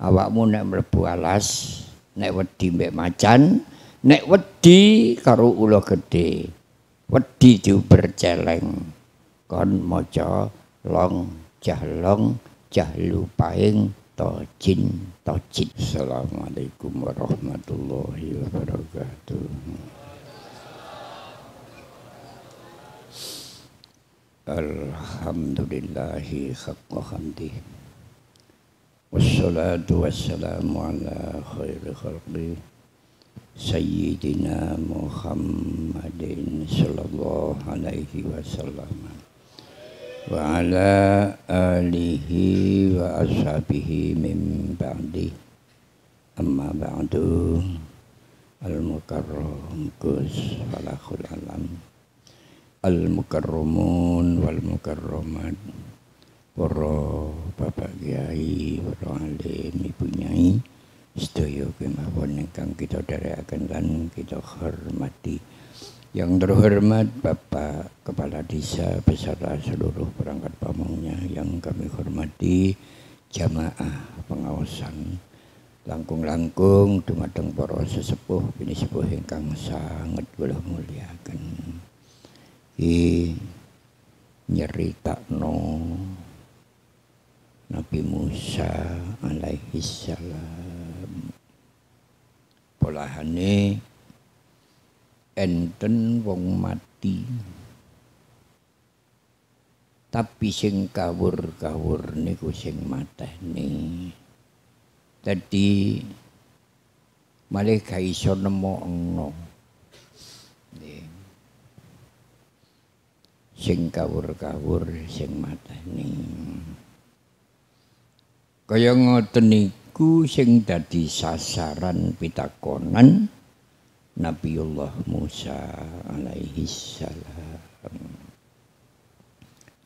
awakmu nek mlebu alas nek wedi mbek macan nek wedi karo ula kete, wedi diuber celeng kon maca long jahlong jahlu paing tojin tojin assalamualaikum warahmatullahi wabarakatuh Alhamdulillahi haqqa hamdih والصلاة والسلام على خير خلقه سيدنا محمد صلى الله عليه وسلم وعلى آله وأصحابه من بعده أما بعد المكرم قدس فلاخ العلم المكرمون والمكرمات para bapak kiai, para alim, ibu nyai sedaya kemawon ingkang kita dereaken lan kita hormati. Yang terhormat Bapak Kepala Desa beserta seluruh perangkat pamongnya yang kami hormati jamaah pengawasan langkung-langkung dumateng para sesepuh sepuh ingkang sangat kula muliaken. I nyeritakno Nabi Musa alaihi salam polahane enten wong mati tapi sing kawur-kawur niku sing matehne Tadi malih ga iso nemokno sing kawur-kawur sing matehne kaya ngoten niku sing dadi sasaran pitakonan Nabiullah Musa alaihi salam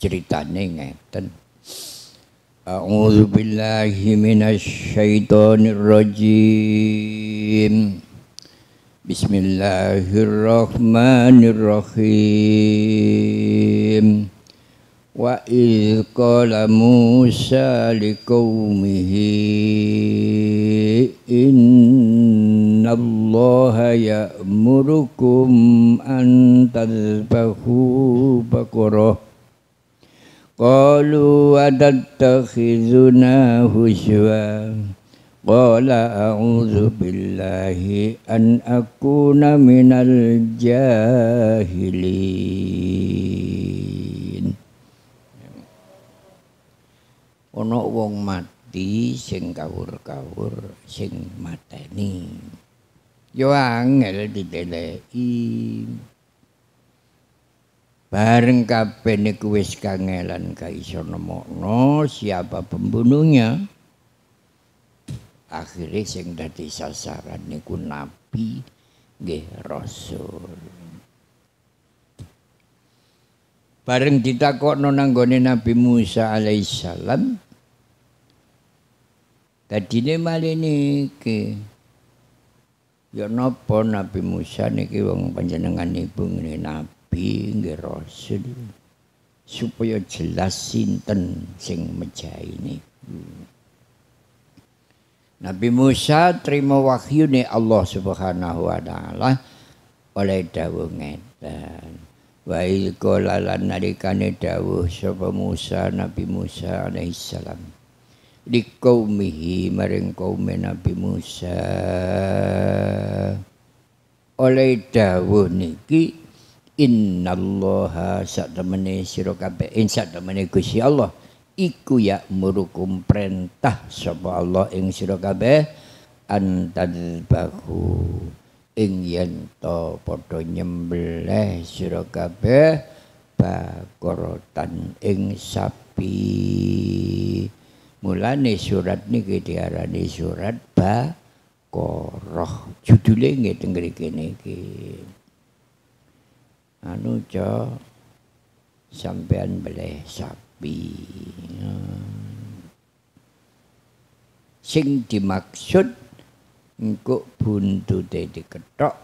ceritane ngeten A'udzu billahi minasy syaithanir rajim Bismillahirrahmanirrahim wa qala Musa liqaumihi innallaha ya'murukum an tadbahu baqarah qalu adattakhizuna huswa qala a'udzu billahi an akuna minal jahilin ana wong mati sing kawur-kawur sing mateni yo angel diteleki bareng kabeh niku wis kangelan ga iso nemokno siapa pembunuhnya akhirnya sing dadi sasaran niku nabi nggih rasul bareng ditakokno nang nggone Nabi Musa alaihissalam Dadine male niki. Ya nopo Nabi Musa niki wong panjenenganipun ngene nabi nggih rasul. Supaya jelas sinten sing mejahi niku. Nabi Musa terima wahyu nih Allah Subhanahu wa taala oleh dawuh ngeten. Wa ilqala lan nalikane dawuh sapa Musa Nabi Musa alaihi salam. liqaumihi maring kaume Nabi Musa oleh dawuh niki innallaha satamene sira kabeh in satamene Gusti Allah iku ya murukum perintah sapa Allah ing sira kabeh antadzbahu ing yen to padha nyembelih sira kabeh bakoratan ing sapi Mulane surat niki diarani surat Baqarah. Judule nggih teng mriki niki. Anu ca sampean beleh sapi. Sing dimaksud engko buntute diketok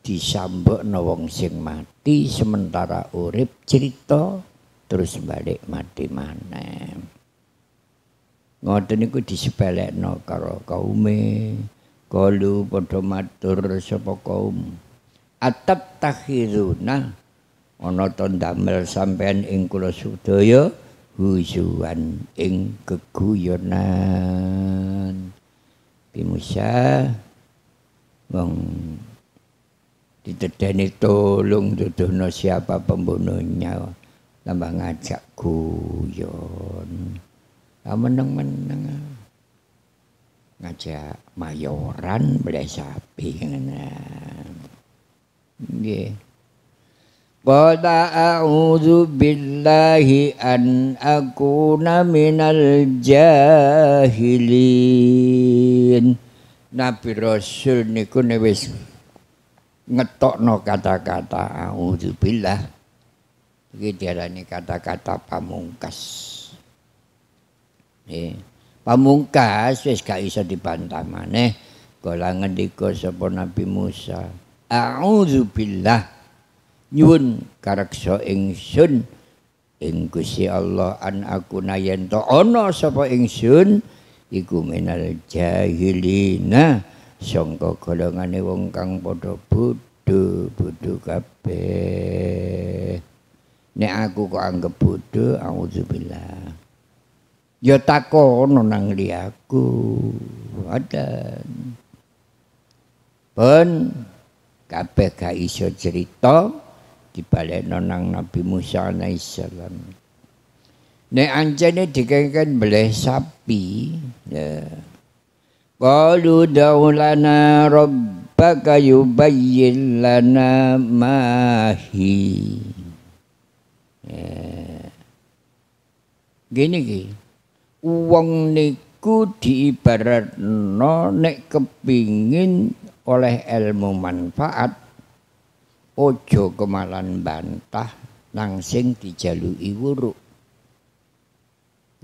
disambekno wong sing mati sementara urip cerita terus balik mati maneh. ngoten niku disepelekno karo kaume kalu padha matur sapa kaum atap takhiruna ana to ndamel sampean ing kula sedaya husuan ing keguyonan pimusa wong didedeni tolong duduhno siapa pembunuhnya tambah ngajak guyon Ah, meneng-meneng ngajak mayoran beli sapi ngene nggih Qala a'udzu billahi an akuna minal jahilin Nabi Rasul niku wis no kata-kata a'udzubillah iki diarani kata-kata pamungkas eh, pamungkas wis gak iso dibantah maneh kala sapa Nabi Musa a'udzu billah nyuwun karakso ingsun ing Gusti Allah an aku nayen to ana sapa ingsun iku minal jahilina sangka golongane wong kang padha bodho bodho kabeh nek aku kok anggap bodho auzubillah ya takono nang liaku ada pun kabeh gak iso cerita dibalekno nonang Nabi Musa alaihi salam nek anjene dikengken beleh sapi ya qalu daulana rabbaka yubayyin lana mahi ya. gini gini wong niku no nek kepingin oleh ilmu manfaat ojo kemalan bantah langsing dijalui wuruk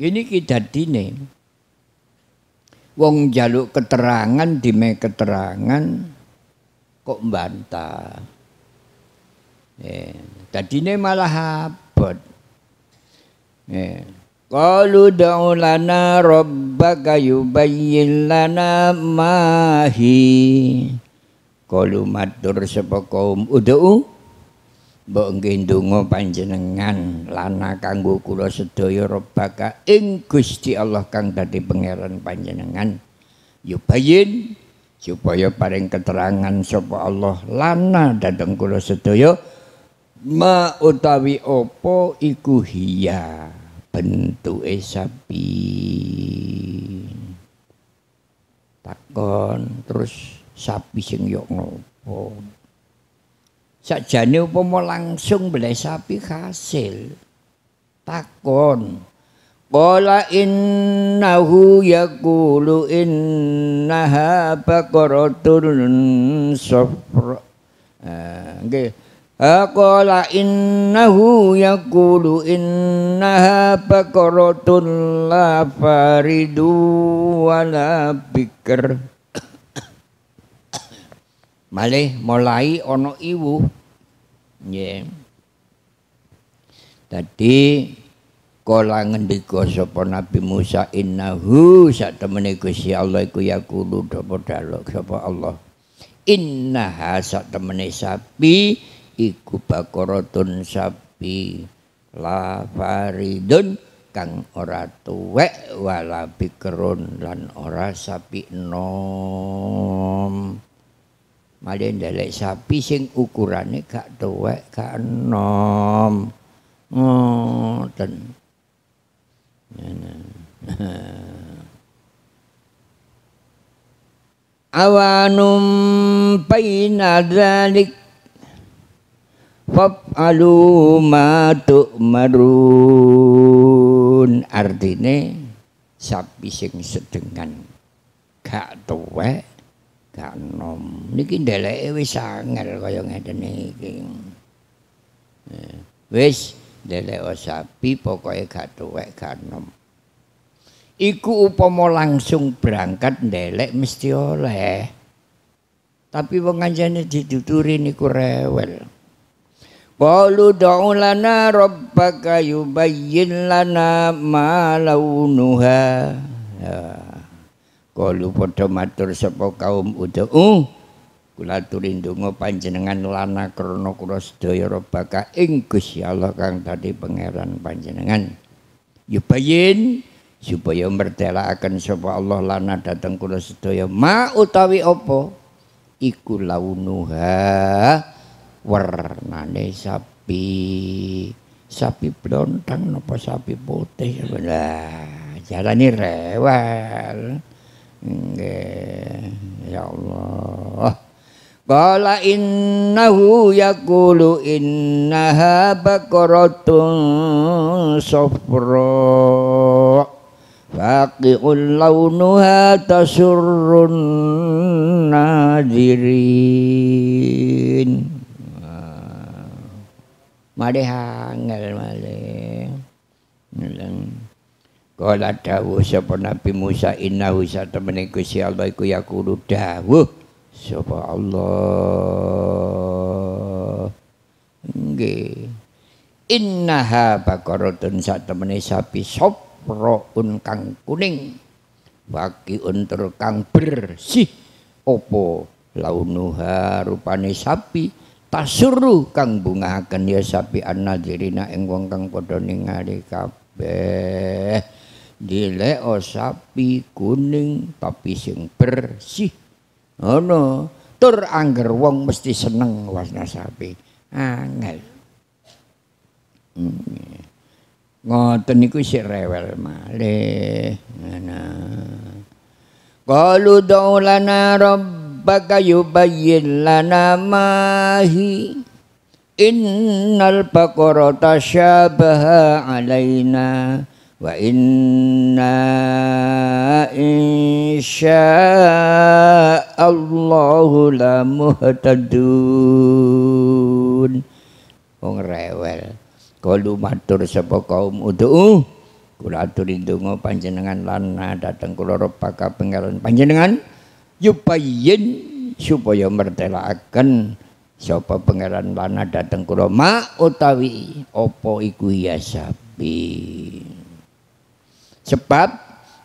ini kita dine Wong jaluk keterangan di keterangan kok bantah. Eh, tadi ini malah abot. Eh, Qalu da'u lana rabbaka yubayyin lana mahi. Qalu matur sapa kaum ud'u mbok nggih ndonga panjenengan lana kanggo kula sedaya rabbaka ing Gusti Allah kang dadi pangeran panjenengan yubayyin supaya paring keterangan sapa Allah lana dhateng kula sedaya ma utawi apa iku hiya bentuke sapi takon terus sapi sing yo ngopo sakjane upama langsung mbeli sapi hasil takon Qala innahu yakulu innaha bakaratun safra. Eh, nggih, eh, Aqala innahu yaqulu innaha baqaratun la faridu wa la bikr Malih mulai ono iwu nggih yeah. Dadi kala ngendika sapa Nabi Musa innahu sak temene Gusti Allah iku yaqulu dapa dalok sapa Allah innaha sak temene sapi iku bakorotun sapi la faridun kang ora tuwek wala bikerun lan ora sapi nom. malen dalek sapi sing ukurane gak tuwek gak nom ngoten awanum baina dzalik alu ma tu'marun. Artine sapi sing sedengan gak tuwek gak nom. Niki ndeleke wis angel kaya ngeten iki. Wis ndelek sapi pokoke gak tuwek gak nom. Iku upama langsung berangkat ndelek mesti oleh. Tapi wong kancane diduturi niku rewel. Qalu da'u lana rabbaka yubayyin lana ma launuha. Ya. Qalu padha matur sapa kaum udhu. Uh, kula aturi ndonga panjenengan lana krana kula sedaya rabbaka ing Gusti Allah kang dadi pangeran panjenengan. Yubayyin supaya mertelakaken sapa Allah lana dateng kula sedaya ma utawi apa iku launuha. Warnane sapi. Sapi blontang napa sapi putih sebelah. Jalani rewel. Nggih. Ya Allah. Qala innahu yaqulu innaha baqaratun sofro faqi'ul launuha tasurrun nadirin marihangel malih kala dawuh sapa nabi Musa inna husa temene Gusti Allah iku ya dawuh sapa Allah nggih innaha baqaratun sak temene sapi sopro un kang kuning bagi untur kang bersih opo launuha rupane sapi tasuru kang bungahaken ya sapi annadzirina ing wong kang padha ningali kabeh dilek sapi kuning tapi sing bersih no tur angger wong mesti seneng wasna sapi angel hmm. Iya. ngoten niku isih rewel malih ngono kalu daulana rabb rabbaka yubayyin lana mahi innal baqara tashabaha alaina wa inna insya Allahu la muhtadun wong oh, rewel kalu matur sapa kaum udhu kula aturi donga panjenengan lan dateng kula repaka pangeran panjenengan yubayyin supaya mertelakan siapa pangeran mana datang ke Roma utawi opo iku ya sapi sebab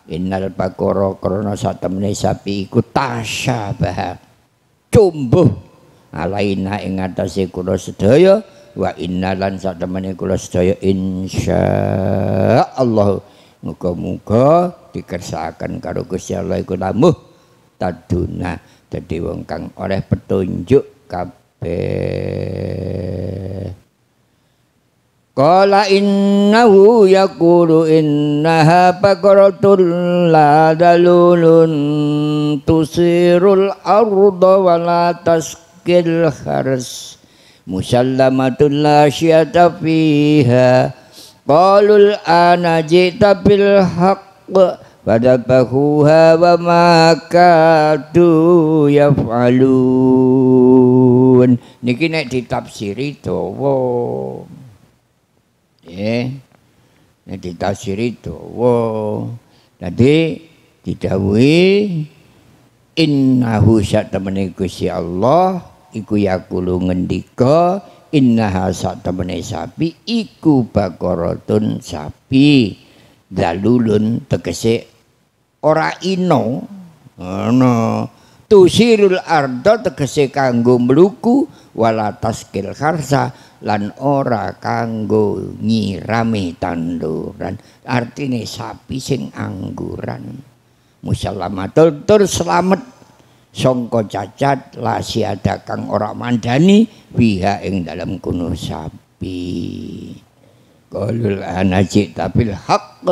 innal bakara krana satemene sapi iku bah cumbuh alaina ingatasi atase kula sedaya wa innalan satemene kula sedaya insya Allah muga-muga dikersakan karo Gusti Allah iku Taduna jadi wong kang oleh petunjuk kabeh Qala innahu yaqulu innaha baqaratun la dalulun tusirul arda wa la taskil hars musallamatun la syiata fiha qalul ana jita bil haqq فذبحوها وما كادوا يفعلون niki nek ditafsiri dawa tafsir nek ditafsiri dawa dadi didawuhi innahu sak temene Gusti Allah iku yakulu ngendika innaha sak temene sapi iku bakaratun sapi dalulun tegese ora ino ngono tusirul ardo tegese kanggo mluku wala taskil kharsa lan ora kanggo ngirami tanduran artine sapi sing angguran musalamatul tur selamat songko cacat la si ada kang ora mandani pihak ing dalam kuno sapi Qalul anajik tabil haqq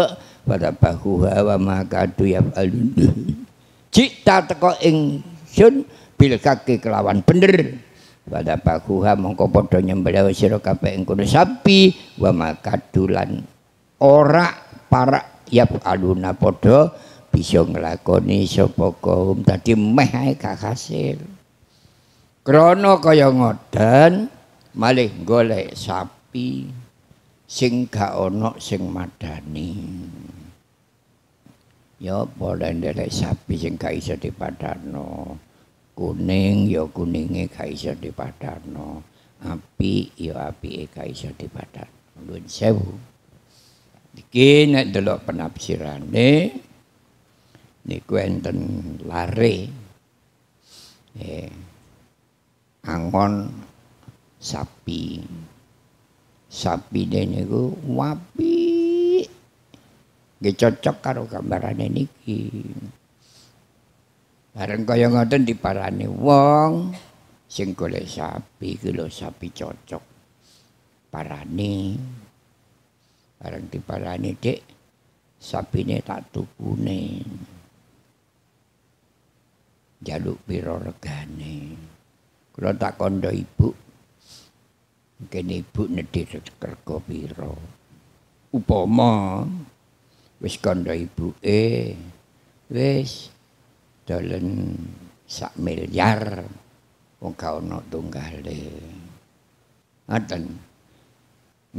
pada bahu hawa maka ya alun. Cita teko sun bil kaki kelawan bener. Pada bahu ha mongko podo nyembelah sira kape ing kono sapi wa maka lan ora para ya aluna podo bisa ngelakoni sapa tadi meh ae krono Krana kaya ngoden malih golek sapi sing gak ono sing madani ya boleh ndelek sapi sing gak iso dipadano kuning ya kuninge gak iso dipadano api ya api e gak iso dipadano nggon sewu iki nek delok penafsirane niku enten lare eh angon sapi sapine niku wapi cocok karo gambarane niki bareng kaya ngoten diparani wong sing golek sapi iki sapi cocok parani bareng diparani dik sapine tak tukune jaluk piro regane kula tak kandha ibu kene ibu nedir kerga pira upama wis kandha ibuke wis dolen sak miliar wong ka ono tunggale ngaten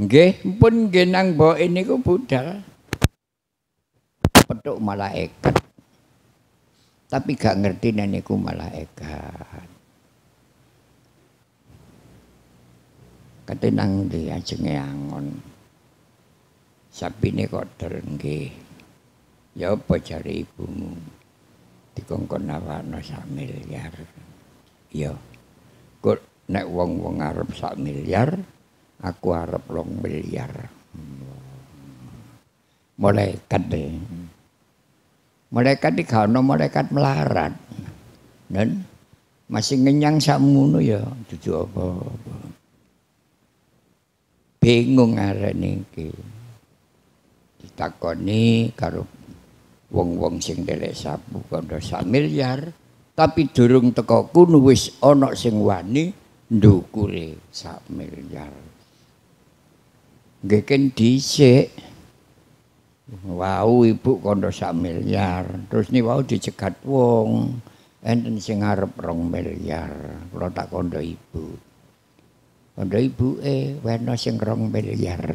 nggih pun genang mbok niku budal petuk malaikat tapi gak ngerti nek niku malaikat kate nang aja ajenge angon sapine kok derenge ya apa jare ibumu dikongkon nawano sak miliar ya kok nek wong-wong arep sak miliar aku arep long miliar malaikat deh malaikat di kano malaikat melarat dan masih ngenyang sak ya tujuh apa, -apa. bingung arek iki. Ditakoni karo wong-wong sing delek sapu kandha sak miliar, tapi durung teko kuno wis ana sing wani ndukure sak miliar. Ngeken dhisik. Wau ibu kandha sak miliar, terus ni wau dicegat wong enten sing arep 2 miliar, kula tak kandha ibu. Ada ibu e, wena sing rong miliar.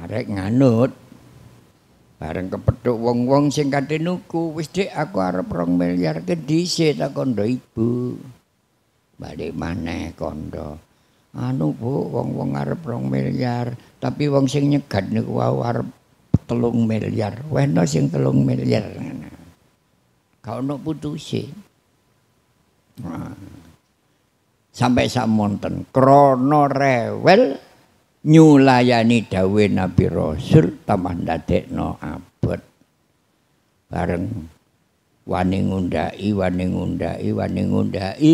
Arek nganut, bareng kepeduk wong-wong sing kate nuku, wis dik aku arep rong miliar ke dise tak kondo ibu. Balik mana kondo? Anu bu, wong-wong arep rong miliar, tapi wong sing nyegat niku wau arep telung miliar, wena sing telung miliar. Kau nak putusin. sampai samonten krono rewel nyulayani dawe nabi rasul tambah dadek no abot bareng wani ngundai wani ngundai wani ngundai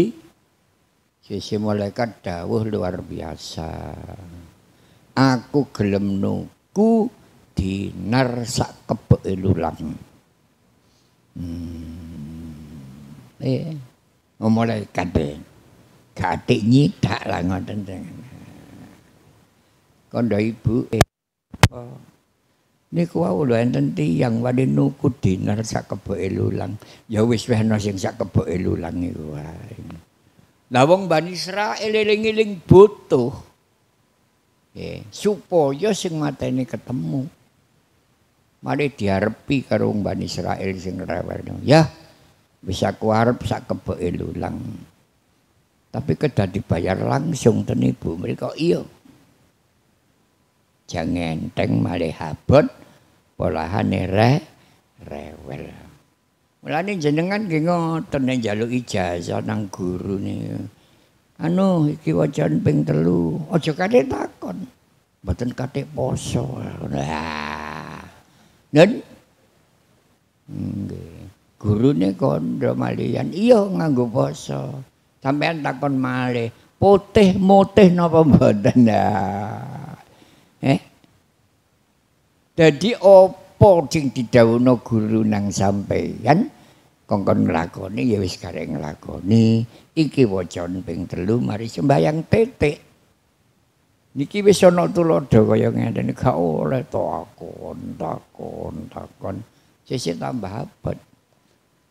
sisi malaikat dawuh luar biasa aku gelem nuku di sak kebe lulang hmm. eh. mulai kate kate nyidak lah ngoten jangan kondo ibu eh ini ku wau lho enten tiang wadi nuku dinar sak kebo elulang ya wis weh sing sak kebo lulang ini ku wau nah wong bani sera eliling iling butuh eh, supaya sing mata ini ketemu Mari diharapi karung bani Israel sing rewel dong. Ya, bisa aku arep sak Tapi keda dibayar langsung ten ibu mereka iyo Jangan teng malih habot polahan re rewel. Mulane jenengan ki ngoten jaluk njaluk ijazah nang guru nih Anu iki wajan ping telu, aja kate takon. Mboten kate poso. Nah. Nggih. gurune kandha malian iya nganggo basa sampean takon malih putih motih napa mboten eh dadi apa sing didhawuhna guru nang sampean kongkon nglakoni ya wis kare nglakoni iki wacan ping telu mari sembahyang titik niki wis ana tuladha kaya ngene gak oleh to aku takon takon sisi tambah abot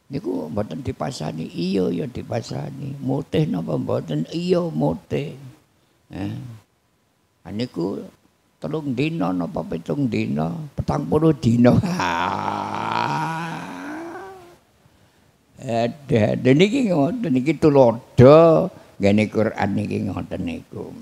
niku mboten dipasani iya ya dipasani motih napa mboten iya motih eh niku telung dina napa pitung dina petang puluh dina ada dan ini ngoten niki tulodo gini Quran niki ngoten niku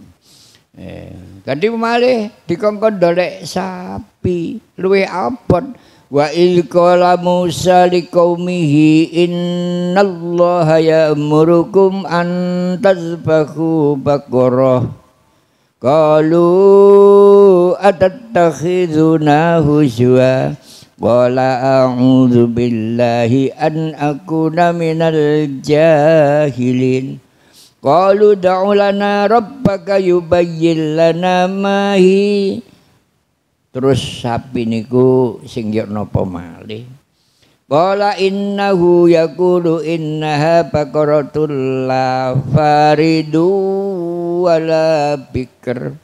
eh ganti malih dikongkon dolek sapi luwe abot Wa il qala Musa liqaumihi innallaha ya'murukum an tazbahu baqarah Qalu atattakhizuna huzwa Wala a'udhu billahi an akuna minal jahilin Qalu da'ulana rabbaka yubayyin lana terus sapi niku sing napa malih Qala innahu yaqulu innaha baqaratul la faridu wala bikr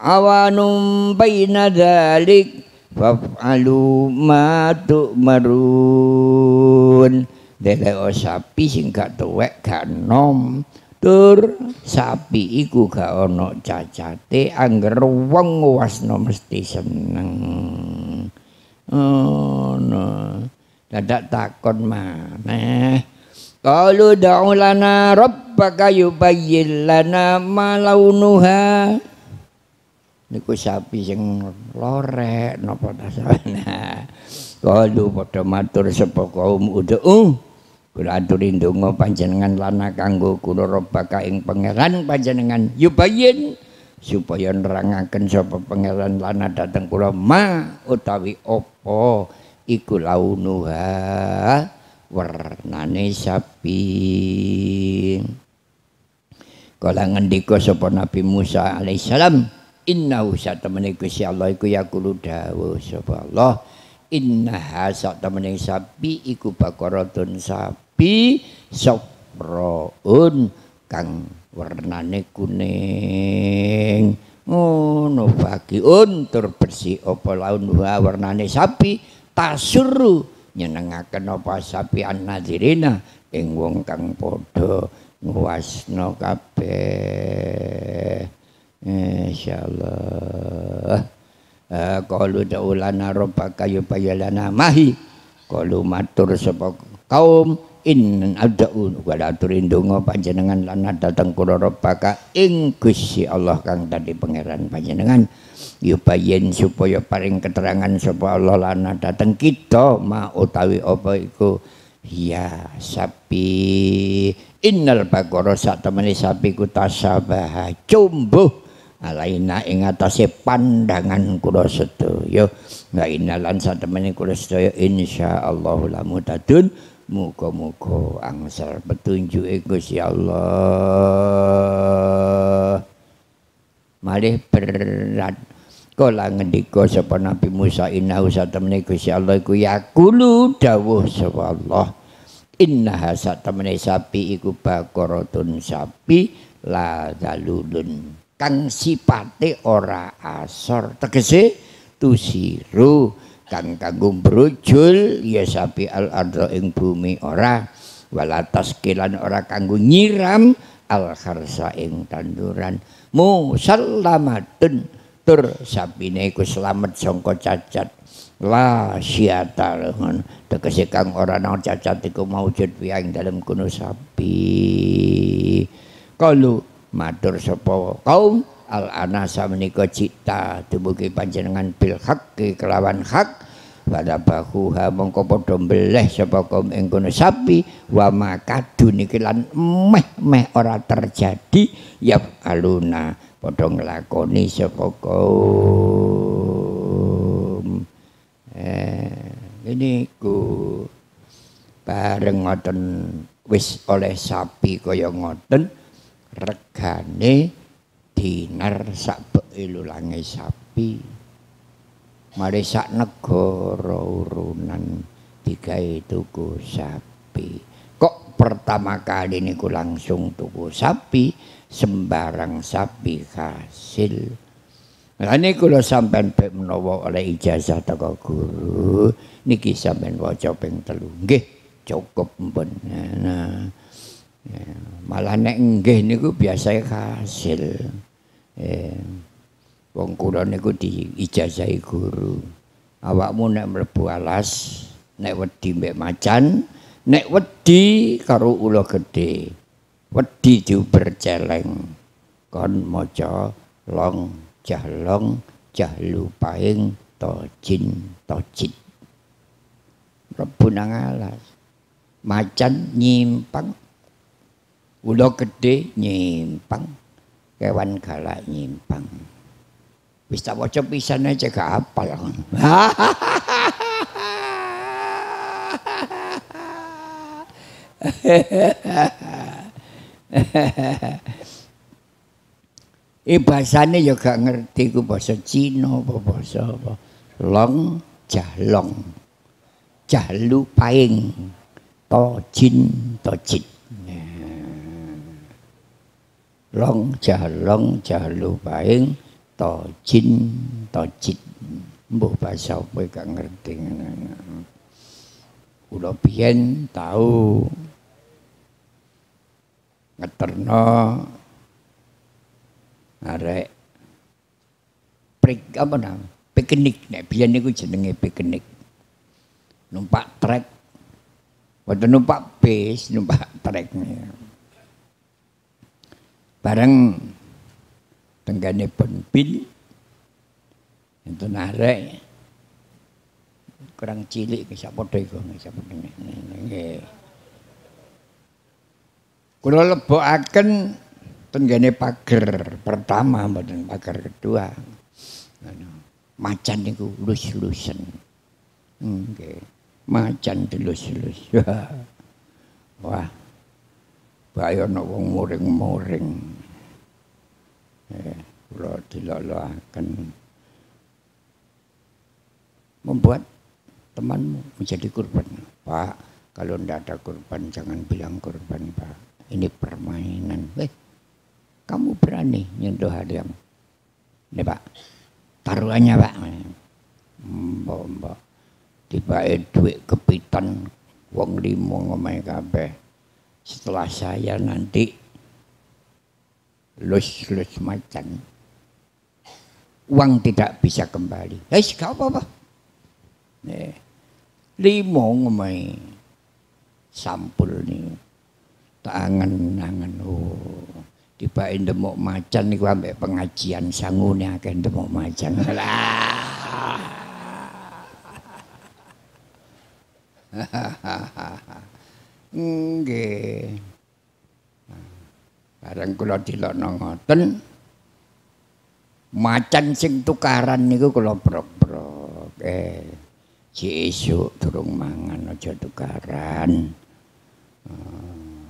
awanum baina dalik fa'alu ma tu'marun dele sapi sing gak tuwek gak nom tur sapi iku gak ono cacate angger wong wasna mesti seneng ono dadak takon maneh qalu da'u lana rabbaka yubayyin lana ma launuha niku sapi sing lorek napa ta sampeyan qalu padha matur sapa kaum udhu uh, Kula aturi ndonga panjenengan lana kanggo kula robaka ing pangeran panjenengan yubayin ya supaya nerangaken sapa pangeran lana dateng kula ma utawi apa iku launuha warnane sapi. Kala ngendika sapa Nabi Musa alaihissalam innahu temene Gusti Allah iku kula ya dawuh sapa Allah hasa satemene sapi iku bakaratun sapi bi sopraun kang warnane kuning ngono bagi untur bersih apa laun warnane sapi tasuru nyenengaken apa sapi an ing wong kang padha nguwasno kabeh insyaallah eh kalu daulana robaka yupayalana mahi kalu matur sapa kaum in adaun kula aturi donga panjenengan lan dateng kula repaka ing Gusti Allah kang tadi pangeran panjenengan yupayen supaya paring keterangan sapa Allah lan dateng kita ma utawi apa iku ya sapi innal baqara sak temene sapi ku tasabah cumbuh alaina ing atase pandangan kula sedaya ya innal lan sak temene kula sedaya insyaallah lamu dadun Muga-muga angsal petunjuke Gusti Allah. Malih berat kala ngendika sapa Nabi Musa inahu, usatamne Gusti Allah iku yakulu dawuh sapa Allah. Inna hasatamne sapi iku bakaratun sapi la zaludun. Kang sipate ora asor tegese tusiru. kang kanggo brojol ya sapi al ardo ing bumi ora walatas kilan ora kanggo nyiram al kharsa ing tanduran mu musallamatun tur sapine iku selamat sangka cacat la syata lahun kang ora nang cacat iku maujud piang dalam kuno sapi kalu matur sapa kaum al anasa menika cita dumugi panjenengan bil haqqi kelawan hak pada bahuha mongko padha mbleh sapa kaum ing kono sapi wa makadun lan meh meh ora terjadi ya aluna padha nglakoni sapa kaum eh ini ku bareng ngoten wis oleh sapi kaya ngoten regane dinar sak beke lulange sapi mari sak negara urunan digawe tuku sapi kok pertama kali niku langsung tuku sapi sembarang sapi hasil Nah, ini kalau sampai baik menawa oleh ijazah toko guru, niki sampai wajah peng telu, enggih cukup pun. Nah, malah nek enggih niku biasa hasil. Eh, wong kula niku diijazahi guru. Awakmu nek mlebu alas, nek wedi mbek macan, nek wedi karo ula gedhe. Wedi diuberceleng. Kon maca long jahlong jahlu to jin, to Rebu nang alas. Macan nyimpang. Ula gedhe nyimpang. kewan galak nyimpang. Wis tak waca pisan aja gak apal. Ibasane eh, yo gak ngerti ku bahasa Cina apa bahasa apa. Long jahlong. Jahlu paing. to tojin. Long ja rong ja lu to jin to jin mbuh basa kowe gak ngerti ngene kula biyen tau ngeterno arek prik apa nang piknik nek biyen niku jenenge piknik numpak trek Waktu numpak bis, numpak treknya. bareng tenggane penpin itu narik kurang cilik kisah podo iku kisah podo kula akan tenggane pagar pertama badan pagar kedua macan niku lus-lusen hmm, nggih macan delus-lus wah bayono wong muring-muring. Eh, kula diloloaken membuat temanmu menjadi korban. Pak, kalau ndak ada korban jangan bilang korban, Pak. Ini permainan. Eh, kamu berani nyentuh hadiah. Ini, Pak. Taruhannya, Pak. Mbok, mbok. Tiba duit kepitan wong limo ngomai kabeh setelah saya nanti lus-lus macan uang tidak bisa kembali eh gak apa-apa eh, limo ngomai sampul nih tangan tangan oh tiba demok macan niku ambek pengajian sangune akan demok macan lah Nggih. Bareng kula dilokno ngoten. Macan sing tukaran niku kula brok-brok. Eh, si esuk durung mangan aja tukaran. Eh,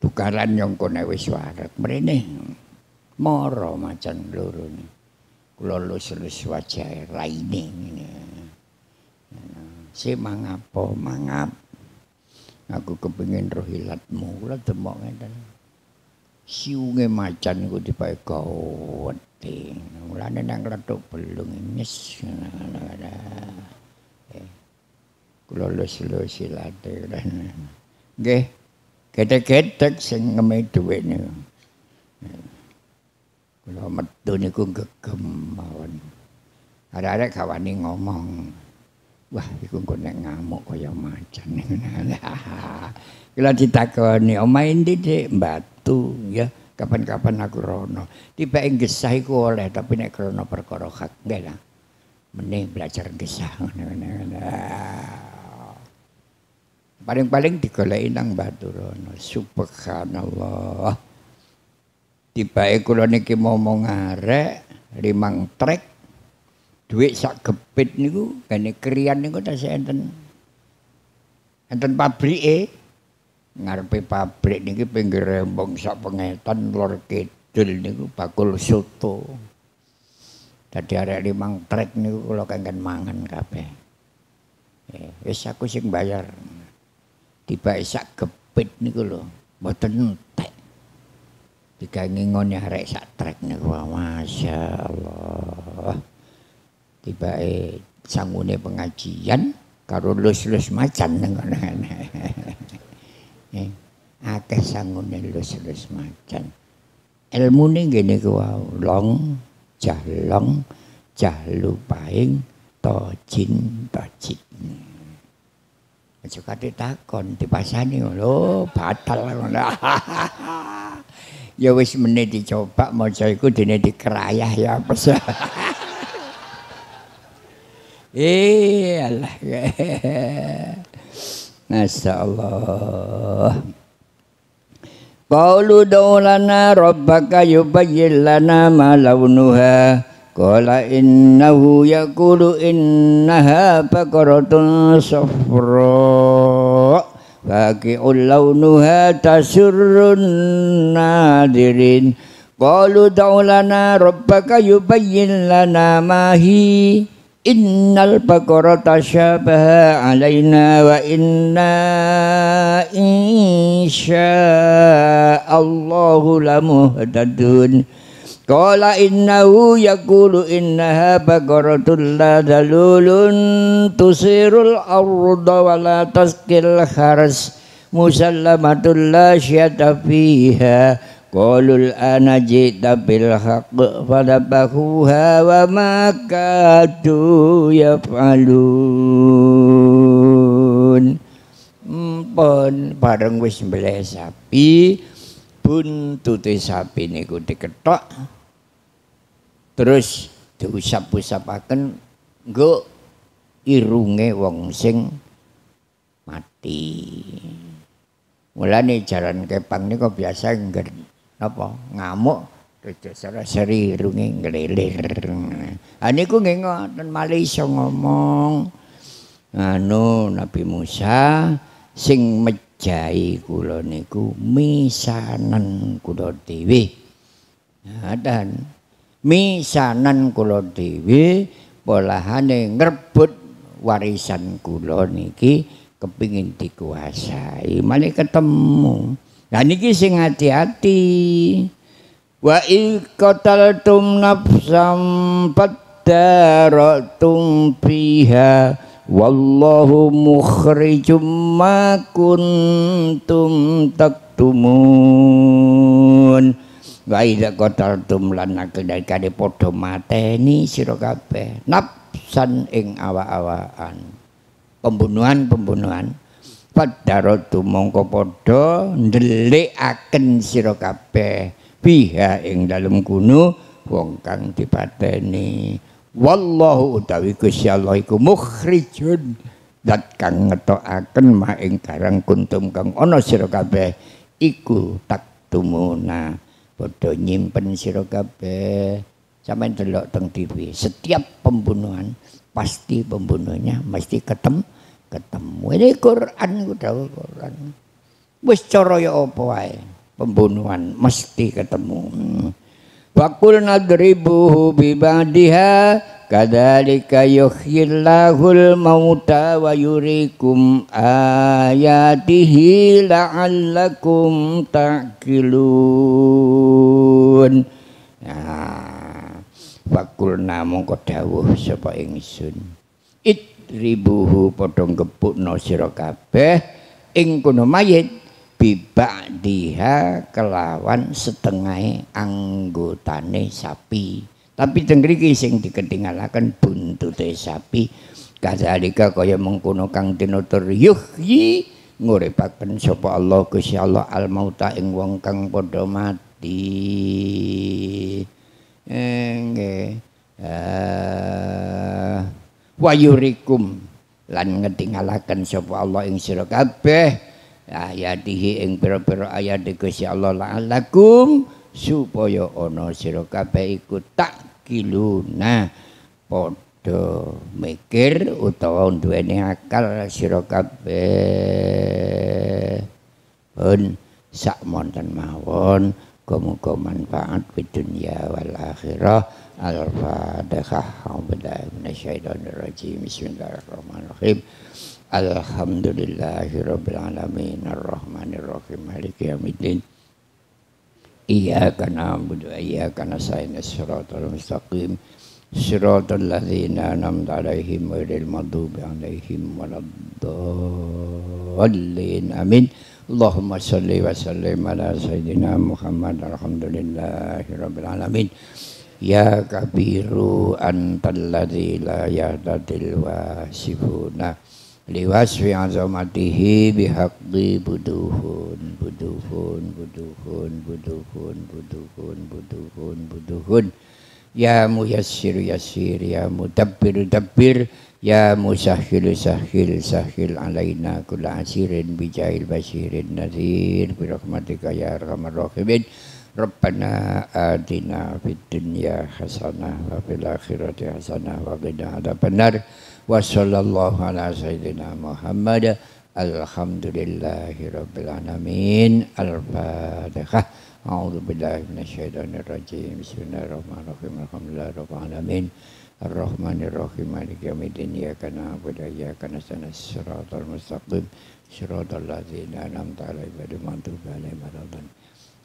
tukaran yang kone wis warak mrene. Moro macan loro Kula lus-lus wajah raine ngene. Eh, si mangapo mangap. aku kepingin roh ilatmu kula demok ngeten siunge macan ku dipake gawete mulane nang kletuk belung nyes eh kula lulus lulus silate nggih gedek-gedek sing ngeme dhuwit kula metu niku gegem mawon arek-arek kawani ngomong Wah, iku neng nek ngamuk kaya macan. Kula ditakoni, "Oma oh, endi, Dik?" Batu, ya. Kapan-kapan aku rono. Tiba ing gesah iku oleh, tapi nek krono perkara hak enggak lah. Mending belajar gesah ngono-ngono. Paling-paling digoleki nang batu rono. Subhanallah. Tiba kula niki momong arek limang trek Duit sak gepit niku bene krian niku tasih enten. Enten pabrike. Ngarepe pabrik niki pinggir rembong sak pengetan lor kidul niku bakul soto. Dadi arek limang trek niku kula kangen mangan kabeh. Ya, wis aku sing bayar. Tiba sak gepit niku lho, mboten entek. Digangi ngone arek sak trek niku. Masyaallah tibake sangune pengajian karo lus-lus macan nang kono. eh, akeh sangune lus-lus macan. Ilmune ngene ku wau long jahlong jahlu paing tojin tojin. Aja kate takon dipasani lho oh, batal ngono. ya wis meneh dicoba maca iku di dikerayah ya apa Iyalah. Masya Allah. Qaulu daulana rabbaka yubayyin lana ma launuha. Qala innahu yakulu innaha baqaratun safra. Faki'ul launuha tasurrun nadirin. Qalu daulana rabbaka yubayyin lana ma Innal baqara tashabaha alaina wa inna insya Allahu lamuhtadun Qala innahu yakulu innaha baqaratun la dalulun tusirul arda wa la taskil kharas musallamatun la syata fiha Kolul ana jita bil haqq fadabahuha wa ma kadu yaf'alun Mpun bareng wis mbeleh sapi tuti sapi niku diketok terus diusap-usapaken nggo irunge wong sing mati mulane jalan kepang niku biasa ngerti apa ngamuk kerja secara seri rungi ngelilir ini ku ngengok dan Malaysia ngomong anu Nabi Musa sing mejai kula niku misanan kula dewi nah, dan misanan kula dewi polahane ngerebut warisan kula niki kepingin dikuasai malah ketemu Nah niki sing hati-hati. Wa iqatal tum nafsam faddaratum fiha wallahu mukhrijum ma kuntum taktumun. Wa kotal tum lan nakdane padha mateni sira kabeh nafsan ing awa-awaan. Pembunuhan-pembunuhan. padharatu mongko padha ndelikaken sira kabeh biha ing dalem kunu wong kang dipateni wallahu utawi Gusti Allah iku mukhrijun dat kang ngetokaken mah ing garang kuntum kang ana sira kabeh iku taktumuna padha nyimpen sira kabeh sampeyan delok teng TV setiap pembunuhan pasti pembunuhnya mesti ketem ketemu. Ini Quran ku dawuh Quran. Wis cara ya apa wae pembunuhan mesti ketemu. Wakul nadribuhu bibadiha kadzalika yuhyillahul mauta wa yurikum ayatihi la'allakum taqilun. Nah, fakulna mongko dawuh sapa ingsun. It ribuhu padha ngepukna sira kabeh ing kono mayit bibak diha kelawan setengah anggotane sapi tapi tenggriki sing diketinggalaken buntute sapi kadhalika kaya mengkono kang tinutur yuhyi nguripaken sapa Allah Gusti Allah al mauta ing wong kang padha mati nggih ah. eh, wa yurikum lan ngetingalaken sapa Allah ing sira kabeh ayatihi ing pira-pira ayat Gusti Allah la'alakum supaya ana sira kabeh iku takiluna padha mikir utawa duweni akal sira kabeh hun sak monten mawon muga-muga manfaat di wal akhirah الفاتحة أعوذ بالله من الشيطان الرجيم بسم الله الرحمن الرحيم الحمد لله رب العالمين الرحمن الرحيم مالك يوم الدين إياك نعبد وإياك نستعين الصراط المستقيم صراط الذين أنعمت عليهم غير المغضوب عليهم ولا الضالين آمين اللهم صل وسلم على سيدنا محمد الحمد لله رب العالمين Ya kabiru antal ladzi la yahtadil wasifuna fi azamatihi bihaqqi buduhun buduhun buduhun buduhun buduhun buduhun buduhun ya muyassir yassir ya mudabbir dabbir ya musahhil sahil sahil alaina kula asirin bijail basirin nadhir bi rahmatika ya arhamar rahimin Rabbana adina fid dunya hasanah wa fil akhirati hasanah wa qina adzabannar wa sallallahu ala sayyidina Muhammad Alhamdulillahirabbil alamin al-fatihah a'udzu billahi minasyaitonir rajim bismillahirrahmanirrahim alhamdulillahi rabbil alamin ar rahmanirrahim Maliki yaumiddin iyyaka na'budu wa iyyaka nasta'in Shiratal mustaqim siratal ladzina an'amta 'alaihim ghairil maghdubi 'alaihim waladdallin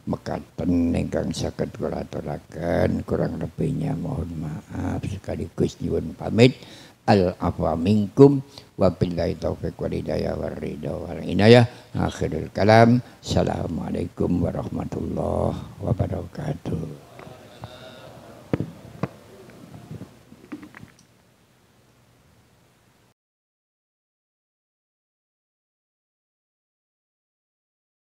mekaten ingkang saged kula aturaken kurang lebihnya mohon maaf sekaligus nyuwun pamit al afwa minkum wa billahi taufiq wal hidayah war ridha wal inayah akhirul kalam assalamualaikum warahmatullahi wabarakatuh